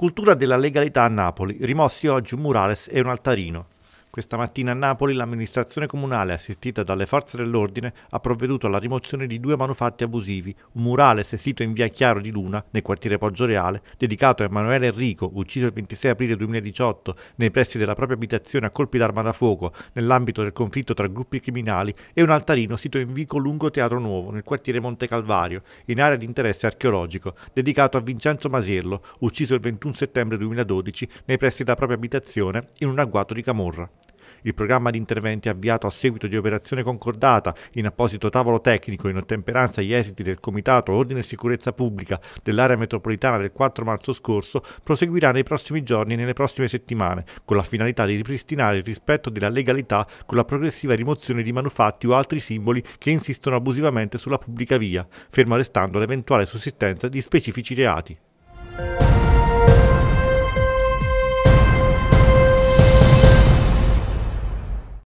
Cultura della legalità a Napoli, rimossi oggi un murales e un altarino. Questa mattina a Napoli l'amministrazione comunale, assistita dalle forze dell'ordine, ha provveduto alla rimozione di due manufatti abusivi, un murale sesito in via Chiaro di Luna, nel quartiere Poggio Reale, dedicato a Emanuele Enrico, ucciso il 26 aprile 2018 nei pressi della propria abitazione a colpi d'arma da fuoco, nell'ambito del conflitto tra gruppi criminali, e un altarino sito in vico Lungo Teatro Nuovo, nel quartiere Monte Calvario, in area di interesse archeologico, dedicato a Vincenzo Masiello, ucciso il 21 settembre 2012 nei pressi della propria abitazione in un agguato di Camorra. Il programma di interventi avviato a seguito di operazione concordata in apposito tavolo tecnico in ottemperanza agli esiti del Comitato Ordine e Sicurezza Pubblica dell'area metropolitana del 4 marzo scorso proseguirà nei prossimi giorni e nelle prossime settimane, con la finalità di ripristinare il rispetto della legalità con la progressiva rimozione di manufatti o altri simboli che insistono abusivamente sulla pubblica via, ferma restando l'eventuale sussistenza di specifici reati.